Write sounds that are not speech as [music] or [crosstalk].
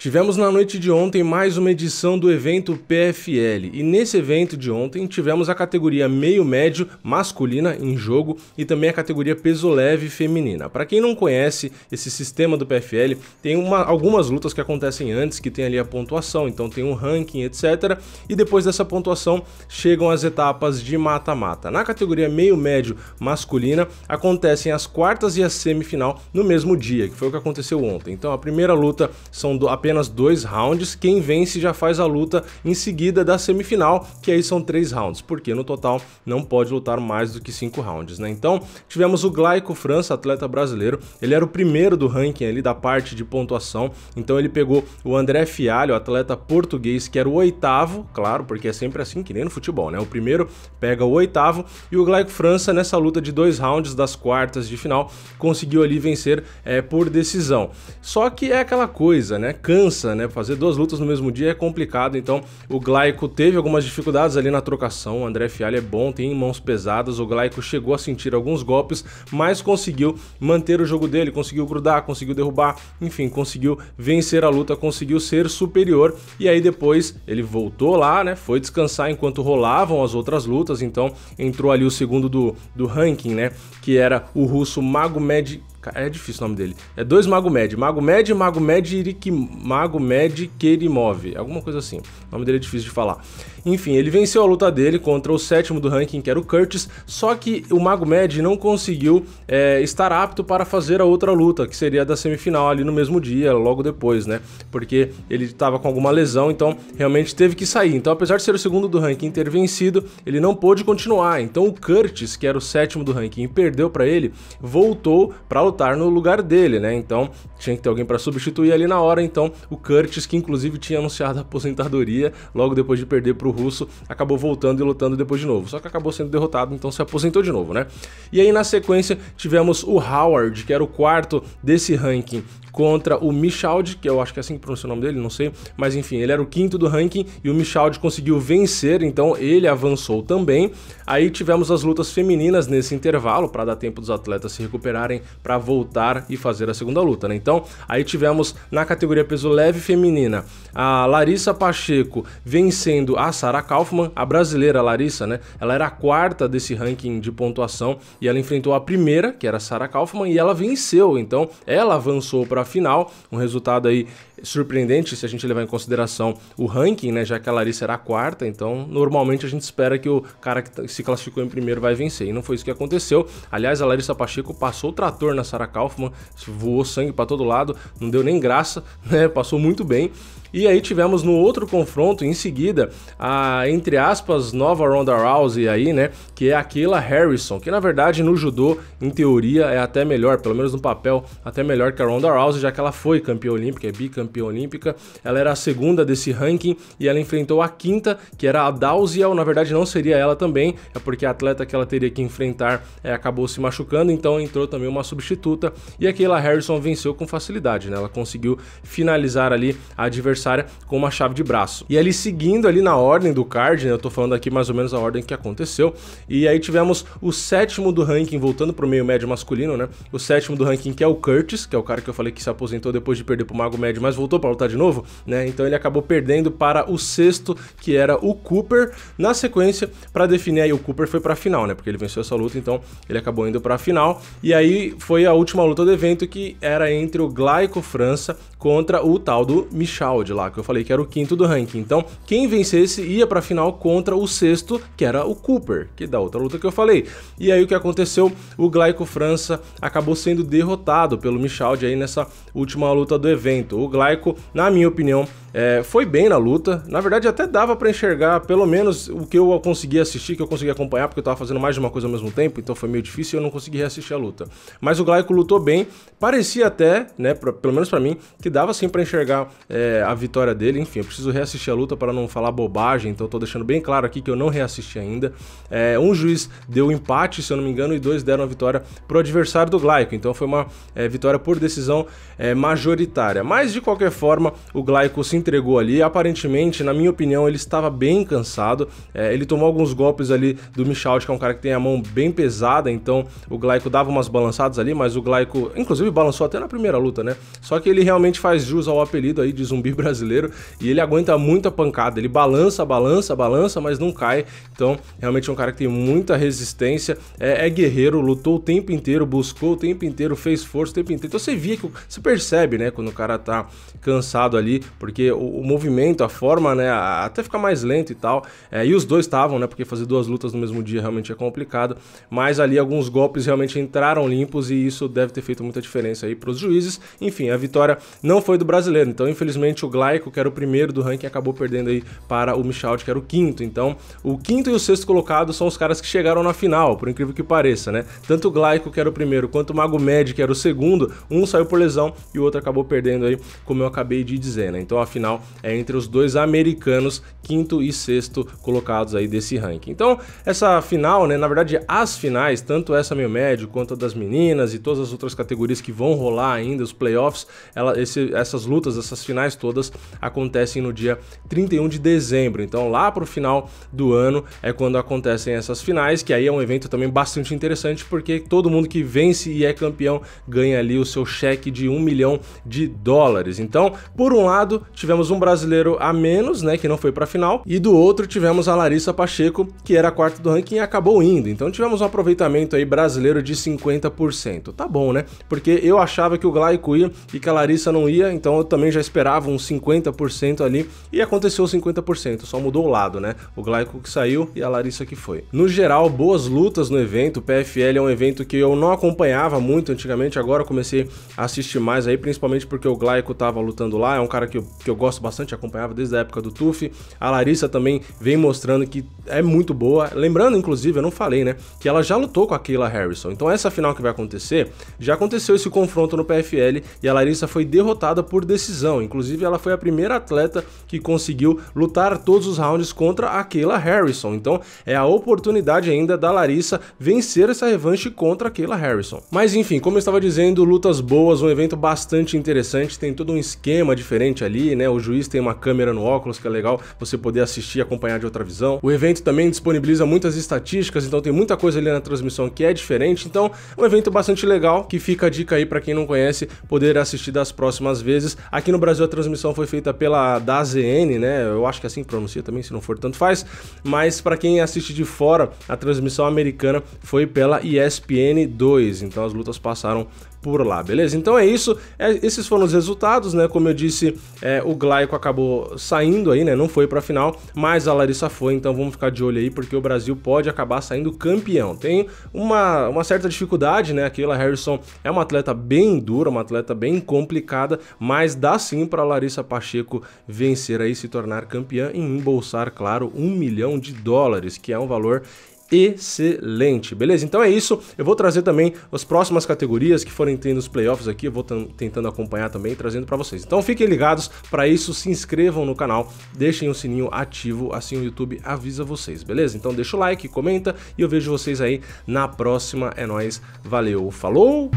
Tivemos na noite de ontem mais uma edição do evento PFL e nesse evento de ontem tivemos a categoria meio médio masculina em jogo e também a categoria peso leve feminina. Para quem não conhece esse sistema do PFL, tem uma, algumas lutas que acontecem antes que tem ali a pontuação, então tem um ranking, etc. E depois dessa pontuação chegam as etapas de mata-mata. Na categoria meio médio masculina acontecem as quartas e a semifinal no mesmo dia, que foi o que aconteceu ontem. Então a primeira luta são do apenas apenas dois rounds. Quem vence já faz a luta em seguida da semifinal, que aí são três rounds, porque no total não pode lutar mais do que cinco rounds, né? Então, tivemos o Glaico França, atleta brasileiro. Ele era o primeiro do ranking ali da parte de pontuação. Então, ele pegou o André Fialho, atleta português, que era o oitavo, claro, porque é sempre assim que nem no futebol, né? O primeiro pega o oitavo e o Glaico França, nessa luta de dois rounds das quartas de final, conseguiu ali vencer é, por decisão. Só que é aquela coisa, né? Can cansa, né? Fazer duas lutas no mesmo dia é complicado, então o Glaico teve algumas dificuldades ali na trocação. O André Fialho é bom, tem mãos pesadas. O Glaico chegou a sentir alguns golpes, mas conseguiu manter o jogo dele, conseguiu grudar, conseguiu derrubar, enfim, conseguiu vencer a luta, conseguiu ser superior. E aí depois ele voltou lá, né? Foi descansar enquanto rolavam as outras lutas, então entrou ali o segundo do, do ranking, né? Que era o russo Magomed é difícil o nome dele. É dois Mago Med. Mago Med, Mago Med, Irik, Mago Med, Kerimov. Alguma coisa assim. O nome dele é difícil de falar. Enfim, ele venceu a luta dele contra o sétimo do ranking, que era o Curtis, só que o Mago Mad não conseguiu é, estar apto para fazer a outra luta, que seria da semifinal ali no mesmo dia, logo depois, né? Porque ele estava com alguma lesão, então realmente teve que sair. Então, apesar de ser o segundo do ranking ter vencido, ele não pôde continuar. Então, o Curtis, que era o sétimo do ranking e perdeu para ele, voltou para lutar no lugar dele, né? Então, tinha que ter alguém para substituir ali na hora. Então, o Curtis, que inclusive tinha anunciado a aposentadoria logo depois de perder para o pro russo, acabou voltando e lutando depois de novo. Só que acabou sendo derrotado, então se aposentou de novo, né? E aí na sequência tivemos o Howard, que era o quarto desse ranking, contra o Michaud que eu acho que é assim que pronuncia o nome dele, não sei, mas enfim, ele era o quinto do ranking e o Michaud conseguiu vencer, então ele avançou também. Aí tivemos as lutas femininas nesse intervalo para dar tempo dos atletas se recuperarem para voltar e fazer a segunda luta, né? Então, aí tivemos na categoria peso leve feminina a Larissa Pacheco vencendo a Sarah Kaufman, a brasileira Larissa, né? Ela era a quarta desse ranking de pontuação e ela enfrentou a primeira, que era a Sarah Kaufman, e ela venceu. Então, ela avançou para final. Um resultado aí surpreendente se a gente levar em consideração o ranking, né? Já que a Larissa era a quarta, então normalmente a gente espera que o cara que tá, se classificou em primeiro vai vencer. E não foi isso que aconteceu. Aliás, a Larissa Pacheco passou o trator na Sarah Kaufman, voou sangue para todo lado, não deu nem graça, [laughs] né? Passou muito bem. E aí tivemos no outro confronto, em seguida, a, entre aspas, nova Ronda Rousey aí, né? Que é a Harrison, que na verdade no judô, em teoria, é até melhor, pelo menos no papel, até melhor que a Ronda Rousey, já que ela foi campeã olímpica, é bicampeã campeã olímpica. Ela era a segunda desse ranking e ela enfrentou a quinta, que era a Dalziel. Na verdade, não seria ela também, é porque a atleta que ela teria que enfrentar é, acabou se machucando, então entrou também uma substituta. E a Kayla Harrison venceu com facilidade, né? Ela conseguiu finalizar ali a adversária com uma chave de braço. E ali seguindo ali na ordem do card, né? Eu tô falando aqui mais ou menos a ordem que aconteceu. E aí tivemos o sétimo do ranking, voltando pro meio médio masculino, né? O sétimo do ranking que é o Curtis, que é o cara que eu falei que se aposentou depois de perder pro Mago Médio, mas voltou para lutar de novo, né? Então ele acabou perdendo para o sexto, que era o Cooper. Na sequência, para definir aí, o Cooper foi para a final, né? Porque ele venceu essa luta, então ele acabou indo para a final. E aí foi a última luta do evento que era entre o Glaico França contra o tal do Michaud lá, que eu falei que era o quinto do ranking. Então, quem vencesse ia para a final contra o sexto, que era o Cooper, que da outra luta que eu falei. E aí o que aconteceu? O Glaico França acabou sendo derrotado pelo Michaud aí nessa última luta do evento. O Glaico arcaico, na minha opinião, é, foi bem na luta. Na verdade, até dava para enxergar, pelo menos o que eu consegui assistir, que eu consegui acompanhar, porque eu tava fazendo mais de uma coisa ao mesmo tempo, então foi meio difícil e eu não consegui reassistir a luta. Mas o Glaico lutou bem. Parecia até, né, pra, pelo menos para mim, que dava sim para enxergar é, a vitória dele. Enfim, eu preciso reassistir a luta para não falar bobagem, então eu tô deixando bem claro aqui que eu não reassisti ainda. É, um juiz deu empate, se eu não me engano, e dois deram a vitória pro adversário do Glaico. Então foi uma é, vitória por decisão é, majoritária. Mas de qualquer forma, o Glaico se entregou ali. Aparentemente, na minha opinião, ele estava bem cansado. É, ele tomou alguns golpes ali do Michaud, que é um cara que tem a mão bem pesada, então o Glaico dava umas balançadas ali, mas o Glaico, inclusive, balançou até na primeira luta, né? Só que ele realmente faz jus ao apelido aí de zumbi [laughs] brasileiro e ele aguenta muita pancada. Ele balança, balança, balança, mas não cai. Então, realmente é um cara que tem muita resistência, é, é guerreiro, lutou o tempo inteiro, buscou o tempo inteiro, fez força o tempo inteiro. Então você via que você percebe, né, quando o cara tá cansado ali, porque o, o movimento, a forma, né, até ficar mais lento e tal. É, e os dois estavam, né, porque fazer duas lutas no mesmo dia realmente é complicado. Mas ali alguns golpes realmente entraram limpos e isso deve ter feito muita diferença aí para os juízes. Enfim, a vitória não foi do brasileiro. Então, infelizmente, o Glaico, que era o primeiro do ranking, acabou perdendo aí para o Michaud, que era o quinto. Então, o quinto e o sexto colocado são os caras que chegaram na final, por incrível que pareça, né? Tanto o Glaico, que era o primeiro, quanto o Mago Med, que era o segundo, um saiu por lesão e o outro acabou perdendo aí, como eu acabei de dizer, né? Então, a final final é entre os dois americanos, quinto e sexto colocados aí desse ranking. Então, essa final, né, na verdade as finais, tanto essa meio médio quanto a das meninas e todas as outras categorias que vão rolar ainda, os playoffs, ela, esse, essas lutas, essas finais todas acontecem no dia 31 de dezembro. Então, lá pro final do ano é quando acontecem essas finais, que aí é um evento também bastante interessante, porque todo mundo que vence e é campeão ganha ali o seu cheque de um milhão de dólares. Então, por um lado, tivemos um brasileiro a menos, né, que não foi para a final, e do outro tivemos a Larissa Pacheco, que era a quarta do ranking e acabou indo. Então tivemos um aproveitamento aí brasileiro de 50%. Tá bom, né? Porque eu achava que o Glaico ia e que a Larissa não ia, então eu também já esperava uns 50% ali e aconteceu 50%, só mudou o lado, né? O Glaico que saiu e a Larissa que foi. No geral, boas lutas no evento. O PFL é um evento que eu não acompanhava muito antigamente, agora comecei a assistir mais aí, principalmente porque o Glaico tava lutando lá, é um cara que eu, que eu gosto bastante, acompanhava desde a época do TUF. A Larissa também vem mostrando que é muito boa. Lembrando, inclusive, eu não falei, né? Que ela já lutou com a Kayla Harrison. Então essa final que vai acontecer, já aconteceu esse confronto no PFL e a Larissa foi derrotada por decisão. Inclusive, ela foi a primeira atleta que conseguiu lutar todos os rounds contra a Kayla Harrison. Então é a oportunidade ainda da Larissa vencer essa revanche contra a Kayla Harrison. Mas enfim, como eu estava dizendo, lutas boas, um evento bastante interessante, tem todo um esquema diferente ali, né? O juiz tem uma câmera no óculos que é legal você poder assistir e acompanhar de outra visão. O evento também disponibiliza muitas estatísticas, então tem muita coisa ali na transmissão que é diferente. Então, é um evento bastante legal que fica a dica aí para quem não conhece poder assistir das próximas vezes. Aqui no Brasil a transmissão foi feita pela DAZN, né? Eu acho que assim pronuncia também, se não for tanto faz, mas para quem assiste de fora, a transmissão americana foi pela ESPN 2. Então as lutas passaram por lá, beleza? Então é isso, é, esses foram os resultados, né? Como eu disse, é, o Glaico acabou saindo aí, né? Não foi para final, mas a Larissa foi, então vamos ficar de olho aí, porque o Brasil pode acabar saindo campeão. Tem uma, uma certa dificuldade, né? Aquela Harrison é uma atleta bem dura, uma atleta bem complicada, mas dá sim a Larissa Pacheco vencer aí, se tornar campeã e embolsar, claro, um milhão de dólares, que é um valor excelente, beleza? Então é isso, eu vou trazer também as próximas categorias que forem tendo os playoffs aqui, eu vou tentando acompanhar também, trazendo para vocês. Então fiquem ligados, para isso se inscrevam no canal, deixem o sininho ativo, assim o YouTube avisa vocês, beleza? Então deixa o like, comenta e eu vejo vocês aí na próxima, é nóis, valeu, falou!